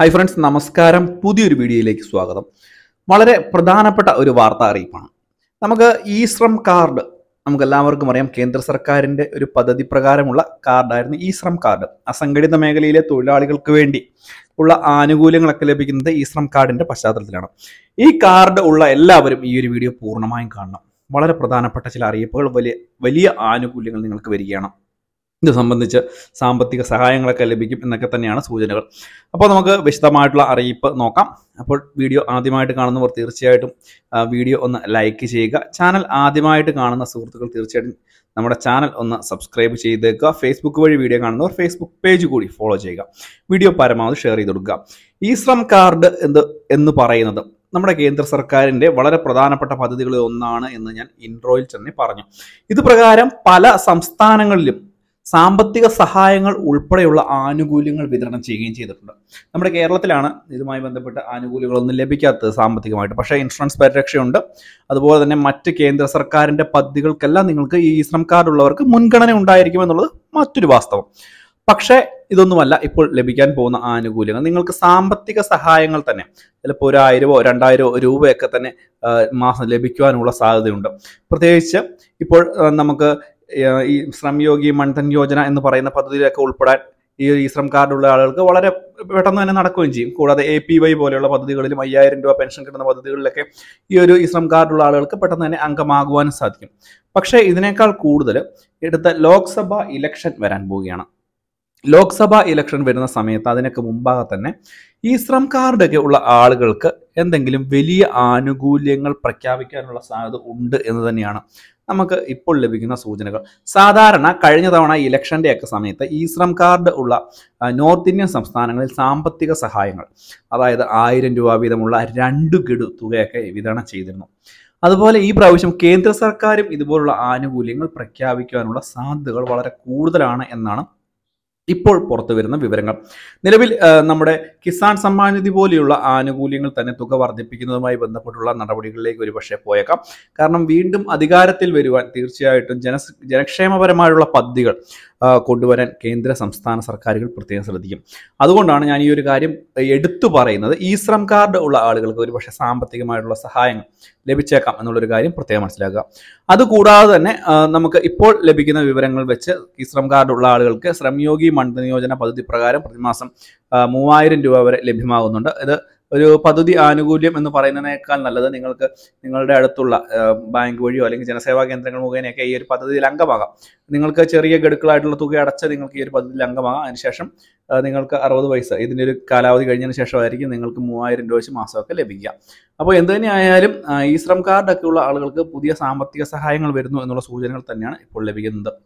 hi friends നമസ്കാരം പുതിയൊരു വീഡിയോയിലേക്ക് സ്വാഗതം വളരെ പ്രധാനപ്പെട്ട ഒരു വാർത്താ അറിയിപ്പാണ് നമുക്ക് ഈ ശ്രം കാർഡ് നമുക്ക് എല്ലാവർക്കും അറിയാം കേന്ദ്ര സർക്കാരിൻ്റെ ഒരു പദ്ധതി പ്രകാരമുള്ള കാർഡായിരുന്നു ഈ ശ്രം കാർഡ് അസംഘടിത മേഖലയിലെ തൊഴിലാളികൾക്ക് വേണ്ടി ഉള്ള ആനുകൂല്യങ്ങളൊക്കെ ലഭിക്കുന്നത് ഈ ശ്രം കാർഡിൻ്റെ പശ്ചാത്തലത്തിലാണ് ഈ കാർഡ് ഉള്ള എല്ലാവരും ഈ ഒരു വീഡിയോ പൂർണ്ണമായും കാണണം വളരെ പ്രധാനപ്പെട്ട ചില അറിയിപ്പുകൾ വലിയ വലിയ ആനുകൂല്യങ്ങൾ നിങ്ങൾക്ക് വരികയാണ് ഇത് സംബന്ധിച്ച് സാമ്പത്തിക സഹായങ്ങളൊക്കെ ലഭിക്കും എന്നൊക്കെ തന്നെയാണ് സൂചനകൾ അപ്പോൾ നമുക്ക് വിശദമായിട്ടുള്ള അറിയിപ്പ് നോക്കാം അപ്പോൾ വീഡിയോ ആദ്യമായിട്ട് കാണുന്നവർ തീർച്ചയായിട്ടും വീഡിയോ ഒന്ന് ലൈക്ക് ചെയ്യുക ചാനൽ ആദ്യമായിട്ട് കാണുന്ന സുഹൃത്തുക്കൾ തീർച്ചയായിട്ടും നമ്മുടെ ചാനൽ ഒന്ന് സബ്സ്ക്രൈബ് ചെയ്തേക്കുക ഫേസ്ബുക്ക് വഴി വീഡിയോ കാണുന്നവർ ഫേസ്ബുക്ക് പേജ് കൂടി ഫോളോ ചെയ്യുക വീഡിയോ പരമാവധി ഷെയർ ചെയ്ത് കൊടുക്കുക ഈ ശ്രം കാർഡ് എന്ത് എന്ന് പറയുന്നത് നമ്മുടെ കേന്ദ്ര സർക്കാരിൻ്റെ വളരെ പ്രധാനപ്പെട്ട പദ്ധതികളിൽ ഒന്നാണ് എന്ന് ഞാൻ ഇൻട്രോയിൽ തന്നെ പറഞ്ഞു ഇത് പ്രകാരം പല സംസ്ഥാനങ്ങളിലും സാമ്പത്തിക സഹായങ്ങൾ ഉൾപ്പെടെയുള്ള ആനുകൂല്യങ്ങൾ വിതരണം ചെയ്യുകയും ചെയ്തിട്ടുണ്ട് നമ്മുടെ കേരളത്തിലാണ് ഇതുമായി ബന്ധപ്പെട്ട ആനുകൂല്യങ്ങളൊന്നും ലഭിക്കാത്തത് സാമ്പത്തികമായിട്ട് പക്ഷേ ഇൻഷുറൻസ് പരിരക്ഷയുണ്ട് അതുപോലെ തന്നെ മറ്റ് കേന്ദ്ര സർക്കാരിൻ്റെ പദ്ധതികൾക്കെല്ലാം നിങ്ങൾക്ക് ഈ ശ്രം കാർഡ് ഉള്ളവർക്ക് മുൻഗണന ഉണ്ടായിരിക്കുമെന്നുള്ളത് മറ്റൊരു വാസ്തവം പക്ഷേ ഇതൊന്നുമല്ല ഇപ്പോൾ ലഭിക്കാൻ പോകുന്ന ആനുകൂല്യങ്ങൾ നിങ്ങൾക്ക് സാമ്പത്തിക സഹായങ്ങൾ തന്നെ ചിലപ്പോൾ ഒരായിരമോ രണ്ടായിരമോ രൂപയൊക്കെ തന്നെ മാസം ലഭിക്കുവാനുള്ള സാധ്യതയുണ്ട് പ്രത്യേകിച്ച് ഇപ്പോൾ നമുക്ക് ഈ ശ്രം യോഗി മൺധൻ യോജന എന്ന് പറയുന്ന പദ്ധതിയിലൊക്കെ ഉൾപ്പെടാൻ ഈ ഈ ശ്രം കാർഡുള്ള ആളുകൾക്ക് വളരെ പെട്ടെന്ന് തന്നെ നടക്കുകയും ചെയ്യും കൂടാതെ എ പി വൈ പോലെയുള്ള പദ്ധതികളിലും അയ്യായിരം രൂപ പെൻഷൻ കിട്ടുന്ന പദ്ധതികളിലൊക്കെ ഈ ഒരു ഈ ശ്രം കാർഡുള്ള ആളുകൾക്ക് പെട്ടെന്ന് തന്നെ അംഗമാകുവാനും സാധിക്കും പക്ഷേ ഇതിനേക്കാൾ കൂടുതൽ എടുത്ത ലോക്സഭ ഇലക്ഷൻ വരാൻ പോവുകയാണ് ലോക്സഭാ ഇലക്ഷൻ വരുന്ന സമയത്ത് അതിനൊക്കെ മുമ്പാകെ തന്നെ ഈ ശ്രം കാർഡൊക്കെ ഉള്ള ആളുകൾക്ക് എന്തെങ്കിലും വലിയ ആനുകൂല്യങ്ങൾ പ്രഖ്യാപിക്കാനുള്ള സാധ്യത ഉണ്ട് എന്ന് തന്നെയാണ് നമുക്ക് ഇപ്പോൾ ലഭിക്കുന്ന സൂചനകൾ സാധാരണ കഴിഞ്ഞ തവണ ഇലക്ഷൻ്റെ ഒക്കെ സമയത്ത് ഈ ശ്രം കാർഡ് ഉള്ള നോർത്ത് ഇന്ത്യൻ സംസ്ഥാനങ്ങളിൽ സാമ്പത്തിക സഹായങ്ങൾ അതായത് ആയിരം രൂപ വീതമുള്ള രണ്ട് ഗഡു തുകയൊക്കെ വിതരണം ചെയ്തിരുന്നു അതുപോലെ ഈ പ്രാവശ്യം കേന്ദ്ര സർക്കാരും ഇതുപോലുള്ള ആനുകൂല്യങ്ങൾ പ്രഖ്യാപിക്കാനുള്ള സാധ്യതകൾ വളരെ കൂടുതലാണ് എന്നാണ് ഇപ്പോൾ പുറത്തു വരുന്ന വിവരങ്ങൾ നിലവിൽ നമ്മുടെ കിസാൻ സമ്മാൻ നിധി പോലെയുള്ള ആനുകൂല്യങ്ങൾ തന്നെ തുക വർദ്ധിപ്പിക്കുന്നതുമായി ബന്ധപ്പെട്ടുള്ള നടപടികളിലേക്ക് ഒരുപക്ഷെ പോയേക്കാം കാരണം വീണ്ടും അധികാരത്തിൽ വരുവാൻ തീർച്ചയായിട്ടും ജന ജനക്ഷേമപരമായുള്ള പദ്ധതികൾ കൊണ്ടുവരാൻ കേന്ദ്ര സംസ്ഥാന സർക്കാരുകൾ പ്രത്യേകം ശ്രദ്ധിക്കും അതുകൊണ്ടാണ് ഞാൻ ഈ ഒരു കാര്യം എടുത്തു പറയുന്നത് ഈ ശ്രം കാർഡ് ഉള്ള ആളുകൾക്ക് ഒരുപക്ഷെ സാമ്പത്തികമായിട്ടുള്ള സഹായങ്ങൾ ലഭിച്ചേക്കാം എന്നുള്ളൊരു കാര്യം പ്രത്യേകം മനസ്സിലാക്കുക അതുകൂടാതെ തന്നെ നമുക്ക് ഇപ്പോൾ ലഭിക്കുന്ന വിവരങ്ങൾ വെച്ച് ഈ ശ്രം കാർഡുള്ള ആളുകൾക്ക് ശ്രംയോഗി മണ്ഡ നിയോജന പദ്ധതി പ്രകാരം പ്രതിമാസം മൂവായിരം രൂപ വരെ ലഭ്യമാകുന്നുണ്ട് ഇത് ഒരു പദ്ധതി ആനുകൂല്യം എന്ന് പറയുന്നതിനേക്കാൾ നല്ലത് നിങ്ങൾക്ക് നിങ്ങളുടെ അടുത്തുള്ള ബാങ്ക് വഴിയോ അല്ലെങ്കിൽ ജനസേവാ കേന്ദ്രങ്ങൾ മുഖേനയൊക്കെ ഈ ഒരു പദ്ധതിയിൽ അംഗമാകാം നിങ്ങൾക്ക് ചെറിയ ഗഡുക്കളായിട്ടുള്ള തുക അടച്ച് നിങ്ങൾക്ക് ഈ ഒരു പദ്ധതിയിൽ അംഗമാകാം അതിനുശേഷം നിങ്ങൾക്ക് അറുപത് പൈസ ഇതിൻ്റെ ഒരു കാലാവധി കഴിഞ്ഞതിന് ശേഷമായിരിക്കും നിങ്ങൾക്ക് മൂവായിരം രൂപ വെച്ച് മാസമൊക്കെ ലഭിക്കുക അപ്പോൾ എന്ത് തന്നെയായാലും ഈ ശ്രം കാർഡൊക്കെയുള്ള ഉള്ള ആളുകൾക്ക് പുതിയ സാമ്പത്തിക സഹായങ്ങൾ വരുന്നു എന്നുള്ള സൂചനകൾ തന്നെയാണ് ഇപ്പോൾ ലഭിക്കുന്നത്